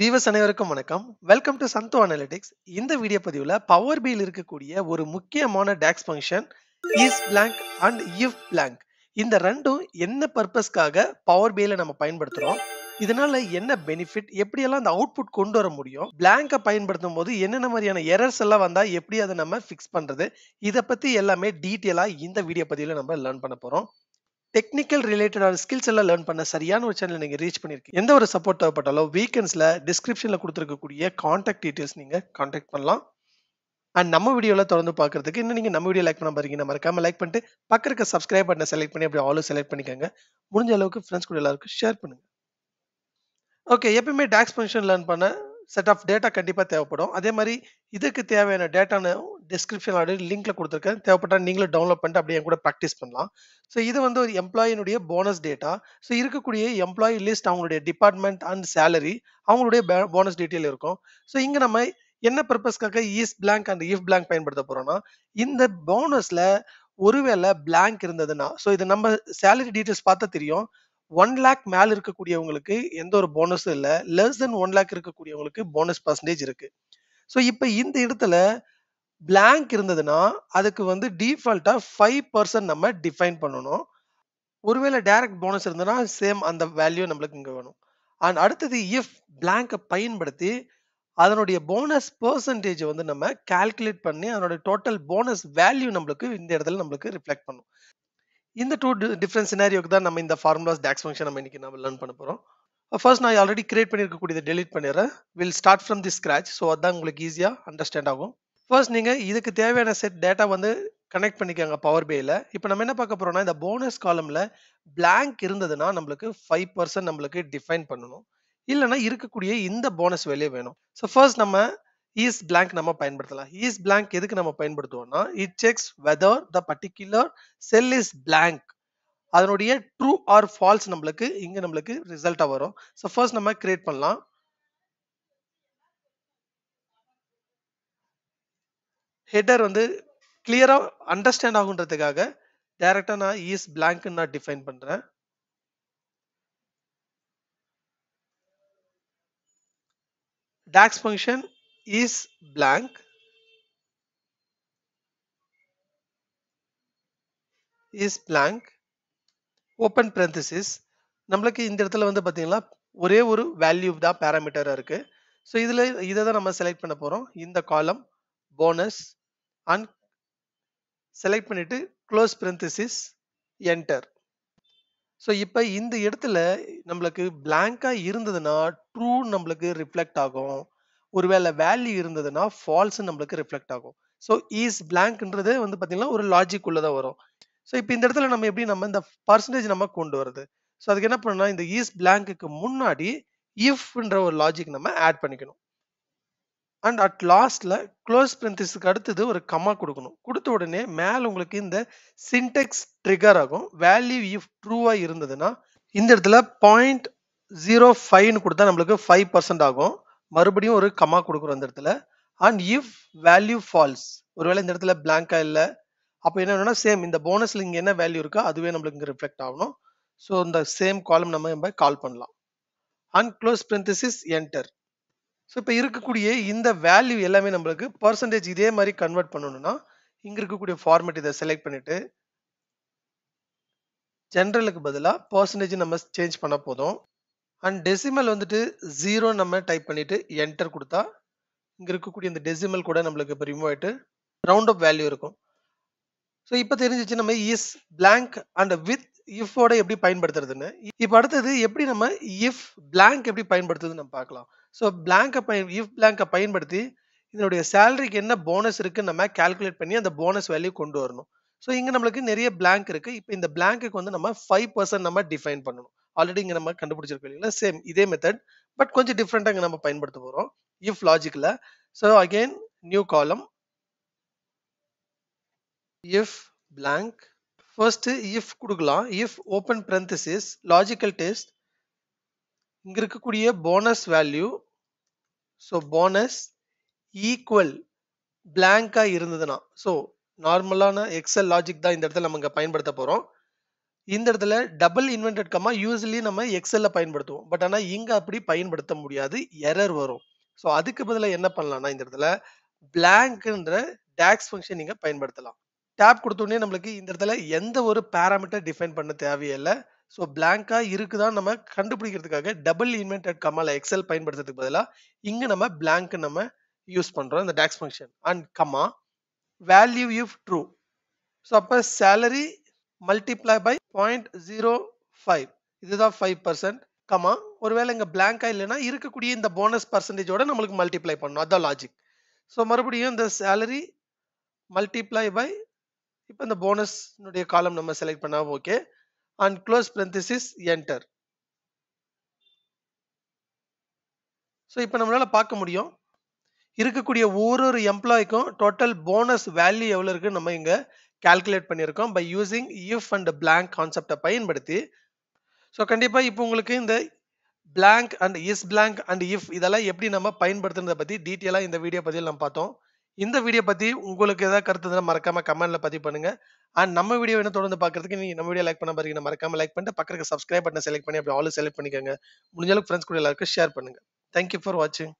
viewers அனைவருக்கும் வணக்கம் welcome to Santho analytics இந்த வீடியோ பதிவில் பவர் பியில் இருக்கக்கூடிய ஒரு முக்கியமான DAX function is blank and if blank இந்த ரெண்டும் என்ன பர்பஸ்க்காக பவர் பியில் நம்ம பயன்படுத்துகிறோம் இதனால என்ன பெனிஃபிட் எப்படியெல்லாம் அந்த அவுட்புட் கொண்டு வர முடியும் பிளாங்கை பயன்படுத்தும் போது என்னென்ன மாதிரியான எரர்ஸ் எல்லாம் வந்தால் எப்படி அதை நம்ம ஃபிக்ஸ் பண்ணுறது இதை பற்றி எல்லாமே டீட்டெயிலாக இந்த வீடியோ பதிவில் நம்ம லேர்ன் பண்ண போகிறோம் டெக்னிக்கல் ரிலேட்டடான ஸ்கில்ஸ் எல்லாம் லேர்ன் பண்ண சரியான ஒரு சேனல் நீங்கள் ரீச் பண்ணியிருக்கீங்க எந்த ஒரு சப்போர்ட் தேவைப்பட்டாலும் வீக்கெண்ட்ஸில் டிஸ்கிரிப்ஷனில் கொடுத்துருக்கக்கூடிய காண்டாக்ட் டீட்டெயில்ஸ் நீங்கள் காண்டாக்ட் பண்ணலாம் அண்ட் நம்ம வீடியோவில் தொடர்ந்து பார்க்குறதுக்கு இன்னும் நீங்கள் நம்ம வீடியோ லைக் பண்ண பாருங்க மறக்காமல் லைக் பண்ணிட்டு பக்கம் இருக்க சப்ஸ்கிரைப் பட்டனை செலக்ட் பண்ணி அப்படி ஆலோ செலக்ட் பண்ணிக்கோங்க முடிஞ்ச அளவுக்கு ஃப்ரெண்ட்ஸ் கூட எல்லாருக்கும் ஷேர் பண்ணுங்கள் ஓகே எப்பயுமே டேக்ஸ் ஃபங்க்ஷன் லேர்ன் பண்ண செட் ஆஃப் டேட்டா கண்டிப்பாக தேவைப்படும் அதே மாதிரி இதுக்கு தேவையான டேட்டானு டிஸ்கிரிப்ஷன் ஆல்ரெடி லிங்க்ல கொடுத்துருக்கேன் தேவைப்பட்டால் நீங்களும் டவுன்லோட் பண்ணிட்டு அப்படியே கூட ப்ராக்டிஸ் பண்ணலாம் ஸோ இது வந்து ஒரு எம்ப்ளாயினுடைய போனஸ் டேட்டா ஸோ இருக்கக்கூடிய எம்ப்ளாயி லிஸ்ட் அவங்களுடைய டிபார்ட்மெண்ட் அண்ட் சேலரி அவங்களுடைய போனஸ் டீட்டெயில் இருக்கும் ஸோ இங்கே நம்ம என்ன பர்பஸ்க்காக is blank and if blank பயன்படுத்த போகிறோம்னா இந்த போனஸில் ஒருவேளை பிளாங்க் இருந்ததுன்னா ஸோ இது நம்ம சேலரி டீட்டெயில்ஸ் பார்த்தா தெரியும் ஒன் லேக் மேல இருக்கக்கூடியவங்களுக்கு எந்த ஒரு போனஸும் இல்லை லெஸ் தென் ஒன் லேக் இருக்கக்கூடியவங்களுக்கு போனஸ் பர்சன்டேஜ் இருக்கு ஸோ இப்போ இந்த இடத்துல பிளாங்க் இருந்ததுன்னா அதுக்கு வந்து டிஃபால்ட்டாக ஃபைவ் பர்சன்ட் நம்ம டிஃபைன் பண்ணணும் ஒருவேளை டைரக்ட் போனஸ் இருந்ததுன்னா சேம் அந்த வேல்யூ நம்மளுக்கு இங்கே வேணும் அண்ட் அடுத்தது இஃப் பிளாங்கை பயன்படுத்தி அதனுடைய போனஸ் பர்சன்டேஜ் வந்து நம்ம கால்குலேட் பண்ணி அதனுடைய டோட்டல் போனஸ் வேல்யூ நம்மளுக்கு இந்த இடத்துல நம்மளுக்கு ரிஃப்ளெக்ட் பண்ணும் இந்த டூ டிஃப்ரெண்ட் சினாரியோக்கு தான் நம்ம இந்த ஃபார்முலாஸ் டேக்ஸ் ஃபங்க்ஷன் நம்ம இன்றைக்கி நம்ம லேர்ன் பண்ண போகிறோம் ஃபர்ஸ்ட் நான் ஆல்ரெடி கிரியேட் பண்ணியிருக்கக்கூடியதை டெலிட் பண்ணிடுறேன் will start from the scratch so அதுதான் உங்களுக்கு ஈஸியாக அண்டர்ஸ்டாண்ட் ஆகும் ஃபர்ஸ்ட் நீங்கள் இதுக்கு தேவையான செட் டேட்டா வந்து கனெக்ட் பண்ணிக்கோங்க பவர் பேயில் இப்போ நம்ம என்ன பார்க்க போகிறோம்னா இந்த போனஸ் காலமில் பிளாங்க் இருந்ததுன்னா நம்மளுக்கு ஃபைவ் பர்சன்ட் நம்மளுக்கு டிஃபைன் பண்ணணும் இல்லைனா இருக்கக்கூடிய இந்த போனஸ் வேலையே வேணும் ஸோ ஃபர்ஸ்ட் நம்ம ஈஸ் பிளாங்க் நம்ம பயன்படுத்தலாம் ஈஸ் பிளாங்க் எதுக்கு நம்ம பயன்படுத்துவோம்னா it checks whether the particular cell is blank அதனுடைய ட்ரூ ஆர் ஃபால்ஸ் நம்மளுக்கு இங்க நம்மளுக்கு ரிசல்ட்டாக வரும் ஸோ ஃபர்ஸ்ட் நம்ம கிரியேட் பண்ணலாம் ஹெட்டர் வந்து கிளியராக அண்டர்ஸ்டாண்ட் ஆகுன்றதுக்காக டைரக்டாக நான் ஈஸ் பிளாங்க்னு நான் டிஃபைன் பண்ணுறேன் DAX function is blank is blank open parenthesis நம்மளுக்கு இந்த இடத்துல வந்து பார்த்தீங்கன்னா ஒரே ஒரு வேல்யூ தான் பேராமீட்டராக இருக்குது ஸோ இதில் இதை தான் நம்ம செலக்ட் பண்ண போகிறோம் இந்த காலம் போனஸ் அண்ட் செலக்ட் பண்ணிவிட்டு க்ளோஸ் பிரந்தசிஸ் என்டர் ஸோ இப்போ இந்த இடத்துல நம்மளுக்கு பிளாங்காக இருந்ததுன்னா ட்ரூ நம்மளுக்கு ரிஃப்ளெக்ட் ஆகும் ஒருவேளை வேல்யூ இருந்ததுன்னா ஃபால்ஸ் நம்மளுக்கு ரிஃப்ளெக்ட் ஆகும் ஸோ ஈஸ் பிளாங்க்ன்றது வந்து பார்த்தீங்கன்னா ஒரு லாஜிக் உள்ளதாக வரும் ஸோ இப்போ இந்த இடத்துல நம்ம எப்படி நம்ம இந்த பர்சன்டேஜ் நம்ம கொண்டு வருது ஸோ அதுக்கு என்ன பண்ணணும்னா இந்த ஈஸ் பிளாங்க்கு முன்னாடி இஃப்ன்ற ஒரு லாஜிக் நம்ம ஆட் பண்ணிக்கணும் அண்ட் அட் லாஸ்டில் க்ளோஸ் பிரிந்திஸ்க்கு அடுத்தது ஒரு கம்மா கொடுக்கணும் கொடுத்த உடனே மேலே உங்களுக்கு இந்த சின்டெக்ஸ் ட்ரிகர் ஆகும் வேல்யூ இஃப் ட்ரூவாக இருந்ததுன்னா இந்த இடத்துல பாயிண்ட் ஜீரோ ஃபைவ்னு கொடுத்தா நம்மளுக்கு ஃபைவ் பர்சன்ட் ஆகும் மறுபடியும் ஒரு கமா கொடுக்குறோம் இந்த இடத்துல அண்ட் இஃப் வேல்யூ ஃபால்ஸ் ஒருவேளை இந்த இடத்துல பிளாங்கா இல்லை அப்போ என்ன சேம் இந்த போனஸ்ல இங்கே என்ன வேல்யூ இருக்கோ அதுவே நம்மளுக்கு இங்கே ரிஃப்ளெக்ட் ஆகணும் ஸோ இந்த சேம் காலம் நம்ம நம்ம கால் பண்ணலாம் and close parenthesis enter so இப்போ இருக்கக்கூடிய இந்த வேல்யூ எல்லாமே நம்மளுக்கு பர்சன்டேஜ் இதே மாதிரி கன்வெர்ட் பண்ணணும்னா இங்கே இருக்கக்கூடிய ஃபார்மேட் இதை செலக்ட் பண்ணிட்டு ஜென்ரலுக்கு பதிலாக பர்சன்டேஜ் நம்ம சேஞ்ச் பண்ண போதும் அண்ட் டெசிமல் வந்துட்டு ஜீரோ நம்ம டைப் பண்ணிட்டு என்டர் கொடுத்தா இங்கே இருக்கக்கூடிய இந்த டெசிமல் கூட நம்மளுக்கு இப்போ ரிமூவ் ஆகிட்டு ரவுண்ட் அப் வேல்யூ இருக்கும் ஸோ இப்போ தெரிஞ்சிச்சு நம்ம இஸ் பிளாங்க் அண்ட் வித் இஃபோட எப்படி பயன்படுத்துறதுன்னு இப்போ அடுத்தது எப்படி நம்ம இஃப் பிளாங்க் எப்படி பயன்படுத்துறதுன்னு நம்ம பார்க்கலாம் ஸோ பிளாங்கை பயன் இஃப் பிளாங்கை பயன்படுத்தி இதனுடைய சேலரிக்கு என்ன போனஸ் இருக்குன்னு நம்ம கால்குலேட் பண்ணி அந்த போனஸ் வேல்யூ கொண்டு வரணும் ஸோ இங்கே நம்மளுக்கு நிறைய பிளாங்க் இருக்குது இப்போ இந்த பிளாங்குக்கு வந்து நம்ம ஃபைவ் பர்சன்ட் நம்ம டிஃபைன் பண்ணணும் ஆல்ரெடி இங்கே நம்ம கண்டுபிடிச்சிருக்கோம் இல்லைங்களா சேம் இதே மெத்தட் பட் கொஞ்சம் டிஃப்ரெண்ட்டாக இங்கே நம்ம பயன்படுத்த போகிறோம் இஃப் லாஜிக்கில் so again new column if blank first if கொடுக்கலாம் if open parenthesis logical test இங்கே இருக்கக்கூடிய bonus value so bonus equal பிளாங்காக இருந்ததுன்னா ஸோ நார்மலான எக்ஸல் லாஜிக் தான் இந்த இடத்துல நம்ம இங்கே பயன்படுத்த போகிறோம் இந்த இடத்துல டபுள் இன்வென்டட் கமா யூஸ்வலி நம்ம எக்ஸலில் பயன்படுத்துவோம் பட் ஆனால் இங்கே அப்படி பயன்படுத்த முடியாது எரர் வரும் ஸோ அதுக்கு பதிலாக என்ன பண்ணலாம்னா இந்த இடத்துல பிளாங்க்ன்ற டேக்ஸ் ஃபங்க்ஷன் நீங்கள் பயன்படுத்தலாம் டேப் கொடுத்தோடனே நம்மளுக்கு இந்த இடத்துல எந்த ஒரு பேராமீட்டர் டிஃபைன் பண்ண தேவையில்லை ஸோ பிளாங்காக இருக்குதான் நம்ம கண்டுபிடிக்கிறதுக்காக டபுள் இன்வென்டட் கமால எக்ஸல் பயன்படுத்துறதுக்கு பதிலாக இங்கே நம்ம பிளாங்க் நம்ம யூஸ் பண்ணுறோம் இந்த DAX function and comma value if true so அப்போ salary multiply by point zero five இதுதான் ஃபைவ் பர்சன்ட் கமா ஒருவேளை இங்கே பிளாங்காக இல்லைன்னா இருக்கக்கூடிய இந்த போனஸ் பர்சன்டேஜோட நம்மளுக்கு மல்டிப்ளை பண்ணணும் அதான் லாஜிக் ஸோ மறுபடியும் இந்த சேலரி மல்டிப்ளை பை இப்போ இந்த போனஸ்னுடைய காலம் நம்ம செலக்ட் பண்ணால் okay and close parenthesis enter so இப்போ நம்மளால் பார்க்க முடியும் இருக்கக்கூடிய ஒவ்வொரு எம்ப்ளாய்க்கும் டோட்டல் போனஸ் வேல்யூ எவ்வளோ இருக்குன்னு நம்ம இங்கே கால்குலேட் பண்ணியிருக்கோம் by using if and blank கான்செப்டை பயன்படுத்தி ஸோ கண்டிப்பாக இப்போ உங்களுக்கு இந்த blank and is blank and if இதெல்லாம் எப்படி நம்ம பயன்படுத்துனதை பற்றி டீட்டெயிலாக இந்த வீடியோ பதிவில் நம்ம பார்த்தோம் இந்த வீடியோ பற்றி உங்களுக்கு ஏதாவது கருத்து தான் மறக்காமல் கமெண்ட்டில் பதிவு பண்ணுங்கள் அண்ட் நம்ம வீடியோ என்ன தொடர்ந்து பார்க்குறதுக்கு நீங்கள் நம்ம வீடியோ லைக் பண்ண பாருங்க மறக்காம லைக் பண்ணிட்டு பக்கத்துக்கு சப்ஸ்கிரைப் பண்ண செலக்ட் பண்ணி அப்படி ஆல் செலக்ட் பண்ணிக்கோங்க முடிஞ்சளவுக்கு ஃப்ரெண்ட்ஸ் கூட எல்லாருக்கும் ஷேர் பண்ணுங்கள் தேங்க்யூ ஃபார் வாட்சிங்